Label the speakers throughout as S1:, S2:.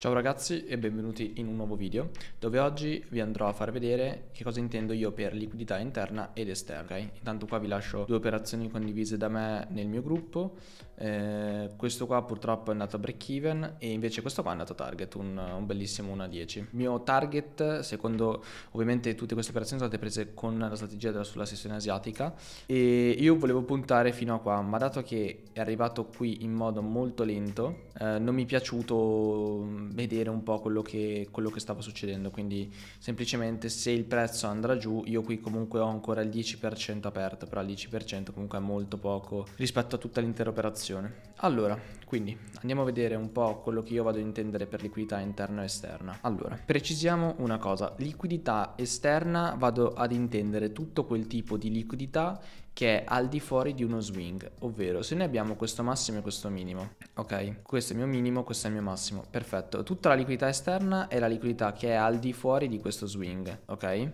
S1: Ciao ragazzi e benvenuti in un nuovo video dove oggi vi andrò a far vedere che cosa intendo io per liquidità interna ed esterna. Okay? Intanto qua vi lascio due operazioni condivise da me nel mio gruppo, eh, questo qua purtroppo è andato a break even e invece questo qua è andato a target, un, un bellissimo 1-10. a Il mio target, secondo ovviamente tutte queste operazioni sono state prese con la strategia della, sulla sessione asiatica e io volevo puntare fino a qua, ma dato che è arrivato qui in modo molto lento, eh, non mi è piaciuto vedere un po' quello che, quello che, stava succedendo. Quindi semplicemente se il prezzo andrà giù, io qui comunque ho ancora il 10% aperto, però il 10% comunque è molto poco rispetto a tutta l'intera operazione. Allora, quindi andiamo a vedere un po' quello che io vado a intendere per liquidità interna e esterna. Allora, precisiamo una cosa, liquidità esterna vado ad intendere tutto quel tipo di liquidità che è al di fuori di uno swing, ovvero se noi abbiamo questo massimo e questo minimo, ok? Questo è il mio minimo, questo è il mio massimo, perfetto. Tutta la liquidità esterna è la liquidità che è al di fuori di questo swing, ok?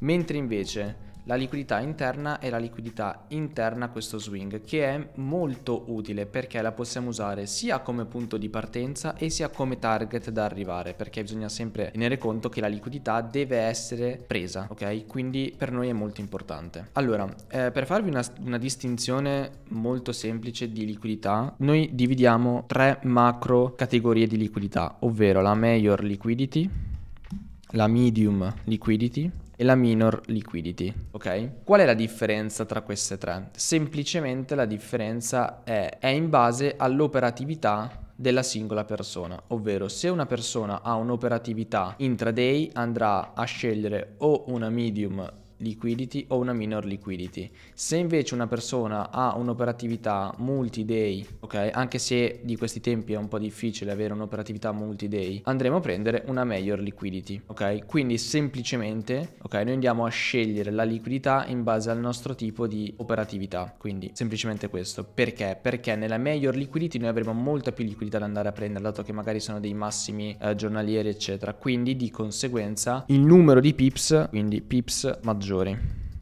S1: Mentre invece la liquidità interna e la liquidità interna a questo swing che è molto utile perché la possiamo usare sia come punto di partenza e sia come target da arrivare perché bisogna sempre tenere conto che la liquidità deve essere presa ok quindi per noi è molto importante allora eh, per farvi una, una distinzione molto semplice di liquidità noi dividiamo tre macro categorie di liquidità ovvero la major liquidity la medium liquidity e la minor liquidity. Ok? Qual è la differenza tra queste tre? Semplicemente la differenza è, è in base all'operatività della singola persona, ovvero se una persona ha un'operatività intraday andrà a scegliere o una medium liquidity o una minor liquidity. Se invece una persona ha un'operatività multi-day, ok, anche se di questi tempi è un po' difficile avere un'operatività multi-day, andremo a prendere una major liquidity, ok? Quindi semplicemente, ok, noi andiamo a scegliere la liquidità in base al nostro tipo di operatività, quindi semplicemente questo. Perché? Perché nella major liquidity noi avremo molta più liquidità da andare a prendere, dato che magari sono dei massimi eh, giornalieri, eccetera. Quindi di conseguenza il numero di pips, quindi pips maggiore maggiori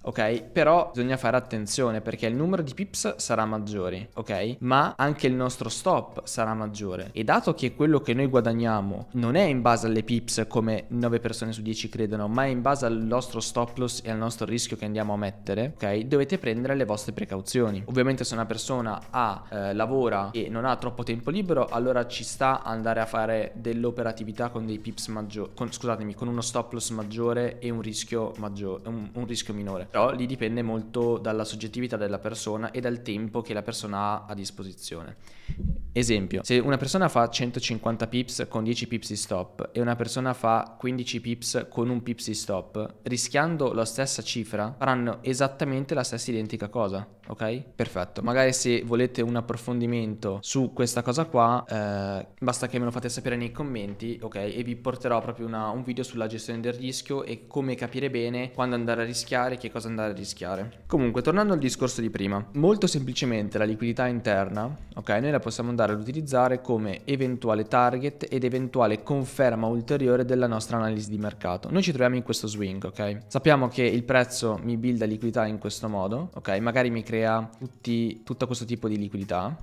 S1: ok? Però bisogna fare attenzione perché il numero di pips sarà maggiore, ok? Ma anche il nostro stop sarà maggiore. E dato che quello che noi guadagniamo non è in base alle pips come 9 persone su 10 credono, ma è in base al nostro stop loss e al nostro rischio che andiamo a mettere, ok? Dovete prendere le vostre precauzioni. Ovviamente se una persona ha, eh, lavora e non ha troppo tempo libero, allora ci sta andare a fare dell'operatività con dei pips maggiori, scusatemi, con uno stop loss maggiore e un rischio maggiore, un, un rischio minore però lì dipende molto dalla soggettività della persona e dal tempo che la persona ha a disposizione. Esempio, se una persona fa 150 pips con 10 pips di stop e una persona fa 15 pips con un pips di stop, rischiando la stessa cifra faranno esattamente la stessa identica cosa, ok? Perfetto. Magari se volete un approfondimento su questa cosa qua, eh, basta che me lo fate sapere nei commenti, ok? E vi porterò proprio una, un video sulla gestione del rischio e come capire bene quando andare a rischiare, e che cosa andare a rischiare. Comunque, tornando al discorso di prima, molto semplicemente la liquidità interna, ok? Noi la possiamo andare andare ad utilizzare come eventuale target ed eventuale conferma ulteriore della nostra analisi di mercato. Noi ci troviamo in questo swing, ok? Sappiamo che il prezzo mi builda liquidità in questo modo, ok? Magari mi crea tutti, tutto questo tipo di liquidità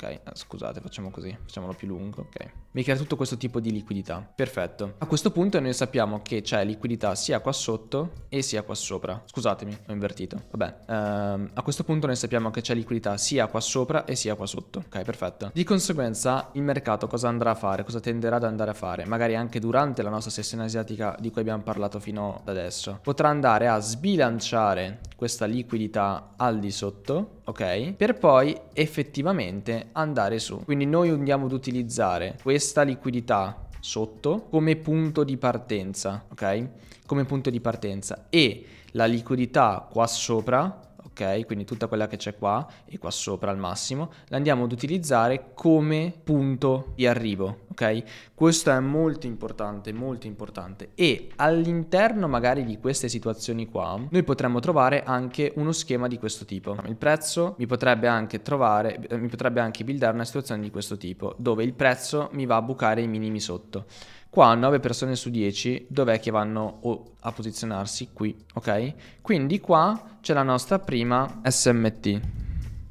S1: ok, eh, scusate, facciamo così, facciamolo più lungo, ok. Mi crea tutto questo tipo di liquidità, perfetto. A questo punto noi sappiamo che c'è liquidità sia qua sotto e sia qua sopra. Scusatemi, ho invertito, vabbè. Um, a questo punto noi sappiamo che c'è liquidità sia qua sopra e sia qua sotto, ok, perfetto. Di conseguenza il mercato cosa andrà a fare, cosa tenderà ad andare a fare, magari anche durante la nostra sessione asiatica di cui abbiamo parlato fino ad adesso, potrà andare a sbilanciare questa liquidità al di sotto, ok? Per poi effettivamente andare su. Quindi noi andiamo ad utilizzare questa liquidità sotto come punto di partenza, ok? Come punto di partenza e la liquidità qua sopra ok? Quindi tutta quella che c'è qua e qua sopra al massimo, la andiamo ad utilizzare come punto di arrivo, ok? Questo è molto importante, molto importante e all'interno magari di queste situazioni qua noi potremmo trovare anche uno schema di questo tipo. Il prezzo mi potrebbe anche trovare, eh, mi potrebbe anche buildare una situazione di questo tipo, dove il prezzo mi va a bucare i minimi sotto. Qua 9 persone su 10 dov'è che vanno a posizionarsi? Qui, ok? Quindi qua c'è la nostra prima SMT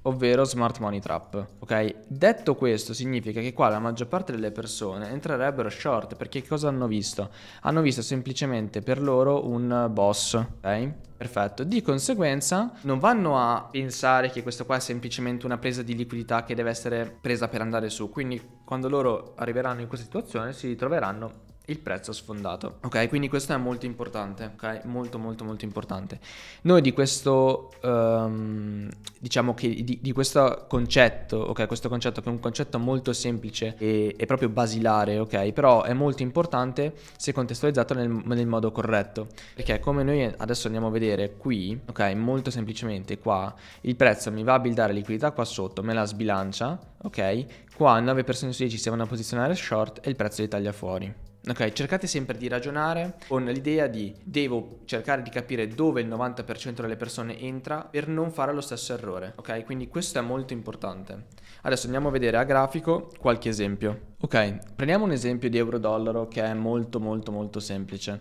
S1: ovvero smart money trap. Ok? Detto questo, significa che qua la maggior parte delle persone entrerebbero short perché cosa hanno visto? Hanno visto semplicemente per loro un boss, ok? Perfetto, di conseguenza non vanno a pensare che questo qua è semplicemente una presa di liquidità che deve essere presa per andare su, quindi quando loro arriveranno in questa situazione si ritroveranno il prezzo sfondato. Ok, quindi questo è molto importante, ok? Molto molto molto importante. Noi di questo um, diciamo che di, di, questo concetto, ok, questo concetto che è un concetto molto semplice e, e proprio basilare, ok? Però è molto importante se contestualizzato nel, nel, modo corretto, perché come noi adesso andiamo a vedere qui, ok, molto semplicemente qua il prezzo mi va a buildare liquidità qua sotto, me la sbilancia, ok? Qua 9 persone su 10 si vanno a posizionare short e il prezzo li taglia fuori. Ok, cercate sempre di ragionare con l'idea di devo cercare di capire dove il 90% delle persone entra per non fare lo stesso errore. Ok, quindi questo è molto importante. Adesso andiamo a vedere a grafico qualche esempio. Ok, prendiamo un esempio di euro-dollaro che è molto molto molto semplice.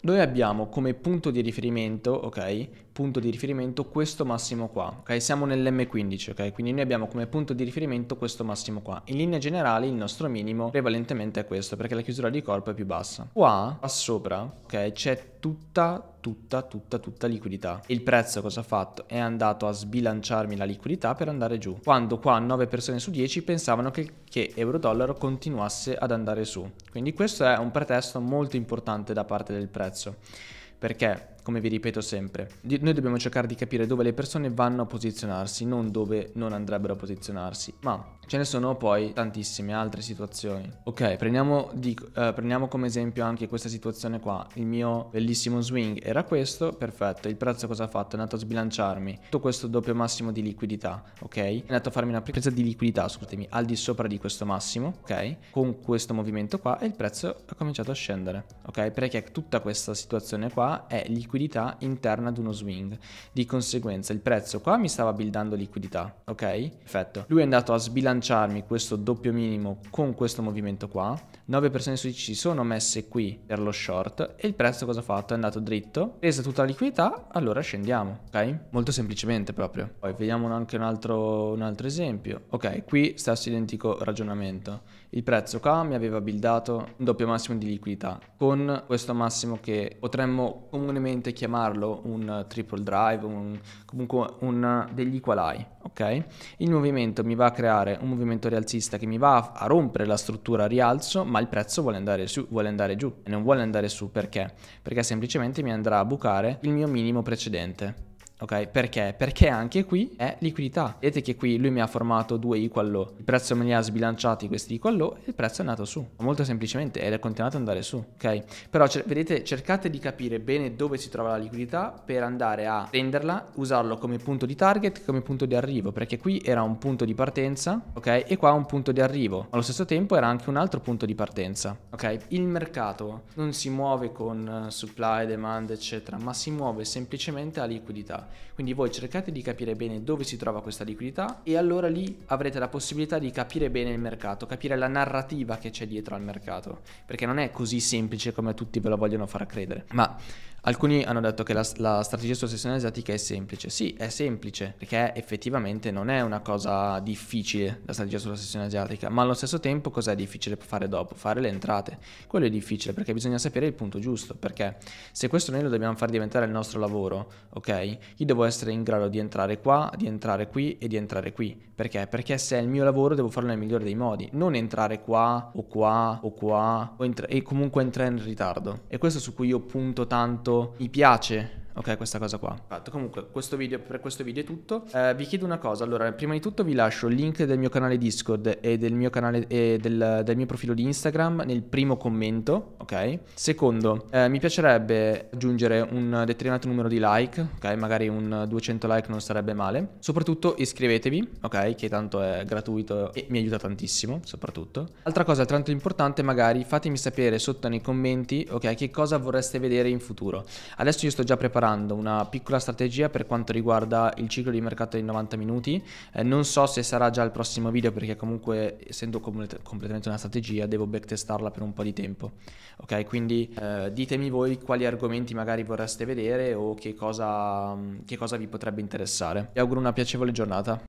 S1: Noi abbiamo come punto di riferimento, ok, punto di riferimento questo massimo qua, ok? Siamo nell'M15, ok? Quindi noi abbiamo come punto di riferimento questo massimo qua. In linea generale il nostro minimo prevalentemente è questo, perché la chiusura di corpo è più bassa. Qua, qua sopra, ok? C'è tutta tutta, tutta, tutta liquidità. Il prezzo cosa ha fatto? È andato a sbilanciarmi la liquidità per andare giù. Quando qua 9 persone su 10 pensavano che, che euro-dollaro continuasse ad andare su. Quindi questo è un pretesto molto importante da parte del prezzo. Perché come vi ripeto sempre, noi dobbiamo cercare di capire dove le persone vanno a posizionarsi, non dove non andrebbero a posizionarsi, ma ce ne sono poi tantissime altre situazioni. Ok, prendiamo, di, eh, prendiamo come esempio anche questa situazione qua, il mio bellissimo swing era questo, perfetto, il prezzo cosa ha fatto? È andato a sbilanciarmi tutto questo doppio massimo di liquidità, ok? È andato a farmi una presa di liquidità, scusatemi, al di sopra di questo massimo, ok? Con questo movimento qua e il prezzo ha cominciato a scendere, ok? Perché tutta questa situazione qua è liquidità liquidità interna ad uno swing. Di conseguenza il prezzo qua mi stava buildando liquidità, ok? Perfetto. Lui è andato a sbilanciarmi questo doppio minimo con questo movimento qua 9 persone su 10 si sono messe qui per lo short e il prezzo cosa ha fatto? È andato dritto, presa tutta la liquidità, allora scendiamo, ok? Molto semplicemente proprio. Poi vediamo anche un altro, un altro esempio. Ok, qui stesso identico ragionamento. Il prezzo qua mi aveva buildato un doppio massimo di liquidità con questo massimo che potremmo comunemente chiamarlo un triple drive, un, comunque un, degli high ok? Il movimento mi va a creare un movimento rialzista che mi va a, rompere la struttura a rialzo, ma il prezzo vuole andare, su, vuole andare giù e non vuole andare su perché? Perché semplicemente mi andrà a bucare il mio minimo precedente. Ok, perché? Perché anche qui è liquidità. Vedete che qui lui mi ha formato due equal low, il prezzo me li ha sbilanciati questi equal low e il prezzo è andato su. Molto semplicemente ed è continuato ad andare su, ok? Però vedete, cercate di capire bene dove si trova la liquidità per andare a prenderla, usarlo come punto di target, come punto di arrivo, perché qui era un punto di partenza, ok? E qua un punto di arrivo. Allo stesso tempo era anche un altro punto di partenza, ok? Il mercato non si muove con eh, supply, demand, eccetera, ma si muove semplicemente a liquidità. Quindi voi cercate di capire bene dove si trova questa liquidità e allora lì avrete la possibilità di capire bene il mercato, capire la narrativa che c'è dietro al mercato, perché non è così semplice come tutti ve lo vogliono far credere. Ma Alcuni hanno detto che la, la strategia successione asiatica è semplice. Sì, è semplice, perché effettivamente non è una cosa difficile la strategia sulla sessione asiatica, ma allo stesso tempo cos'è difficile fare dopo? Fare le entrate. Quello è difficile perché bisogna sapere il punto giusto, perché se questo noi lo dobbiamo far diventare il nostro lavoro, ok? Io devo essere in grado di entrare qua, di entrare qui e di entrare qui. Perché? Perché se è il mio lavoro devo farlo nel migliore dei modi, non entrare qua o qua o qua o entra- e comunque entrare in ritardo. E questo su cui io punto tanto mi piace ok questa cosa qua fatto comunque questo video, per questo video è tutto eh, vi chiedo una cosa allora prima di tutto vi lascio il link del mio canale discord e del mio canale e del, del mio profilo di instagram nel primo commento ok secondo eh, mi piacerebbe aggiungere un determinato numero di like ok magari un 200 like non sarebbe male soprattutto iscrivetevi ok che tanto è gratuito e mi aiuta tantissimo soprattutto altra cosa tanto importante magari fatemi sapere sotto nei commenti ok che cosa vorreste vedere in futuro adesso io sto già preparando elaborando una piccola strategia per quanto riguarda il ciclo di mercato di 90 minuti. Eh, non so se sarà già il prossimo video perché comunque essendo com- completamente una strategia devo backtestarla per un po' di tempo. Ok, quindi eh, ditemi voi quali argomenti magari vorreste vedere o che cosa, che cosa vi potrebbe interessare. Vi auguro una piacevole giornata.